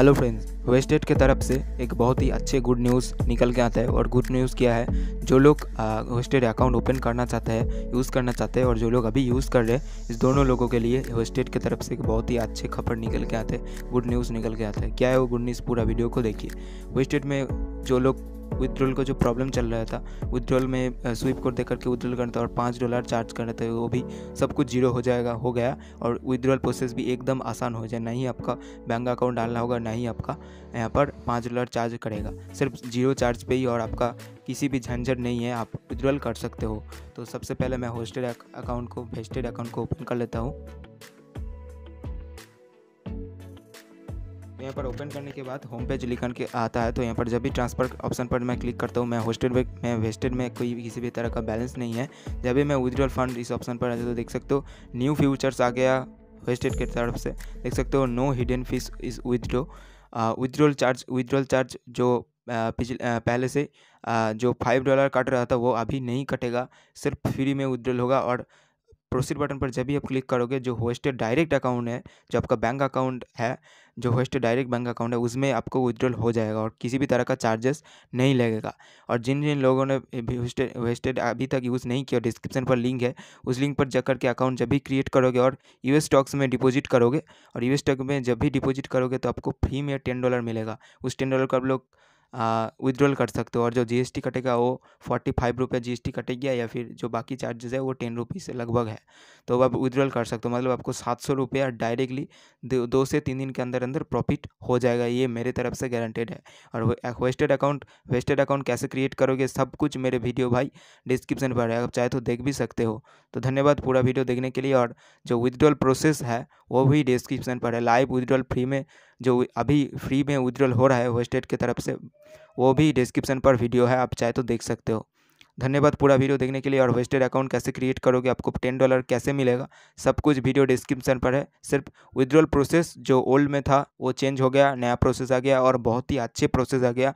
hello friends wasted के तरफ से एक बहुत ही अच्छे गुड न्यूज़ निकल के आता है और गुड न्यूज़ क्या है जो लोग वेस्टेड अकाउंट ओपन करना चाहते हैं यूज़ करना चाहते हैं और जो लोग अभी यूज़ कर रहे हैं इस दोनों लोगों के लिए वेस्टेट की तरफ से एक बहुत ही अच्छे खबर निकल के आते हैं गुड न्यूज़ निकल के आता है क्या है वो गुड न्यूज़ पूरा वीडियो को देखिए वेस्टेड में जो लोग विद्रोल का जो प्रॉब्लम चल रहा था विद्रोल में स्वीप कोड दे करके विद्रोल करना था और पाँच डॉलर चार्ज करना था वो भी सब कुछ जीरो हो जाएगा हो गया और विद्रोल प्रोसेस भी एकदम आसान हो जाए ना ही आपका बैंक अकाउंट डालना होगा ना ही आपका यहाँ पर पाँच डॉलर चार्ज करेगा सिर्फ जीरो चार्ज पे ही और आपका किसी भी झंझट नहीं है आप विड्रॉल कर सकते हो तो सबसे पहले मैं होस्टेड अकाउंट को भेस्टेड अकाउंट को ओपन कर लेता हूँ तो यहाँ पर ओपन करने के बाद होम पेज लिखन के आता है तो यहाँ पर जब भी ट्रांसफ़र ऑप्शन पर मैं क्लिक करता हूँ मैं होस्टेड में मैं वेस्टेड में कोई किसी भी तरह का बैलेंस नहीं है जब भी मैं विद्रॉल फंड इस ऑप्शन पर आता तो देख सकते हो न्यू फ्यूचर्स आ गया वेस्टेड के तरफ से देख सकते हो no hidden fees is withdraw withdrawal charge withdrawal charge जो पिछले पहले से जो फाइव डॉलर कट रहा था वो अभी नहीं कटेगा सिर्फ फ्री में विदड्रॉल होगा और प्रोसीड बटन पर जब भी आप क्लिक करोगे जो होस्टेड डायरेक्ट अकाउंट है जो आपका बैंक अकाउंट है जो होस्टेड डायरेक्ट बैंक अकाउंट है उसमें आपको विदड्रॉल हो जाएगा और किसी भी तरह का चार्जेस नहीं लगेगा और जिन जिन लोगों ने होस्टेड अभी तक यूज़ नहीं किया डिस्क्रिप्शन पर लिंक है उस लिंक पर जाकर के अकाउंट जब भी क्रिएट करोगे और यू स्टॉक्स में डिपोजिट करोगे और यू स्टॉक में जब भी डिपोजिट करोगे तो आपको फ्री में टेन डॉलर मिलेगा उस टेन डॉलर को आप लोग विदड्रॉल कर सकते हो और जो जीएसटी कटेगा वो फोर्टी फाइव रुपये जी कटेगी या फिर जो बाकी चार्जेस है वो टेन रुपीज़ से लगभग है तो आप विदड्रॉल कर सकते हो मतलब आपको सात सौ रुपया डायरेक्टली दो से तीन दिन के अंदर अंदर प्रॉफिट हो जाएगा ये मेरे तरफ से गारंटेड है और वेस्टेड अकाउंट वेस्टेड अकाउंट कैसे क्रिएट करोगे सब कुछ मेरे वीडियो भाई डिस्क्रिप्शन पर है आप चाहे तो देख भी सकते हो तो धन्यवाद पूरा वीडियो देखने के लिए और जो विदड्रॉल प्रोसेस है वो भी डिस्क्रिप्शन पर है लाइव विदड्रॉल फ्री में जो अभी फ्री में विड्रॉल हो रहा है स्टेट की तरफ से वो भी डिस्क्रिप्शन पर वीडियो है आप चाहे तो देख सकते हो धन्यवाद पूरा वीडियो देखने के लिए और वेस्टेड अकाउंट कैसे क्रिएट करोगे आपको टेन डॉलर कैसे मिलेगा सब कुछ वीडियो डिस्क्रिप्शन पर है सिर्फ विद्रॉल प्रोसेस जो ओल्ड में था वो चेंज हो गया नया प्रोसेस आ गया और बहुत ही अच्छे प्रोसेस आ गया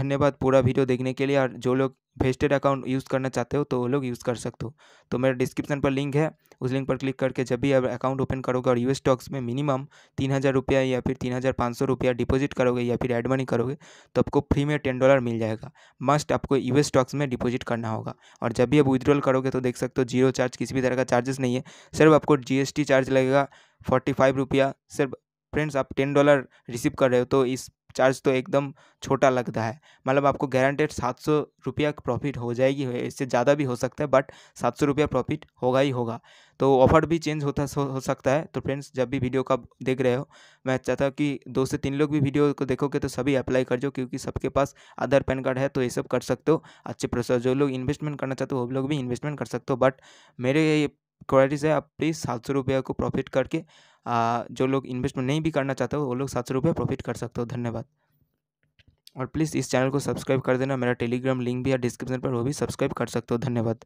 धन्यवाद पूरा वीडियो देखने के लिए और जो लोग वेस्टेड अकाउंट यूज़ करना चाहते हो तो वो लोग यूज़ कर सकते हो तो मेरा डिस्क्रिप्शन पर लिंक है उस लिंक पर क्लिक करके जब भी आप अकाउंट ओपन करोगे और यूएस स्टॉक्स में मिनिमम तीन हज़ार रुपया या फिर तीन हज़ार पाँच सौ रुपया डिपोजिट करोगे या फिर एड मनी करोगे तो आपको फ्री में टेन डॉलर मिल जाएगा मस्ट आपको यूएस स्टॉक्स में डिपोजिट करना होगा और जब भी आप विद्रॉल करोगे तो देख सकते हो जीरो चार्ज किसी भी तरह का चार्जेस नहीं है सिर्फ आपको जी चार्ज लगेगा फोर्टी फाइव रुपया सिर्फ फ्रेंड्स आप टेन डॉलर रिसीव कर रहे हो तो इस चार्ज तो एकदम छोटा लगता है मतलब आपको गारंटेड सात सौ रुपया प्रॉफिट हो जाएगी इससे ज़्यादा भी हो सकता है बट सात सौ रुपया प्रॉफिट होगा ही होगा तो ऑफर भी चेंज होता हो सकता है तो फ्रेंड्स जब भी वीडियो का देख रहे हो मैं चाहता हूँ कि दो से तीन लोग भी वीडियो को देखोगे तो सभी अप्लाई कर जाओ क्योंकि सबके पास आधार पैन कार्ड है तो ये सब कर सकते हो अच्छे प्रोसेस जो लोग इन्वेस्टमेंट करना चाहते हो वो लोग भी इन्वेस्टमेंट कर सकते हो बट मेरे क्वालिटी से आप प्लीज़ सात सौ रुपये को प्रॉफिट करके आ, जो लोग इन्वेस्टमेंट नहीं भी करना चाहते हो वो लोग सात सौ रुपये प्रॉफिट कर सकते हो धन्यवाद और प्लीज़ इस चैनल को सब्सक्राइब कर देना मेरा टेलीग्राम लिंक भी है डिस्क्रिप्शन पर वो भी सब्सक्राइब कर सकते हो धन्यवाद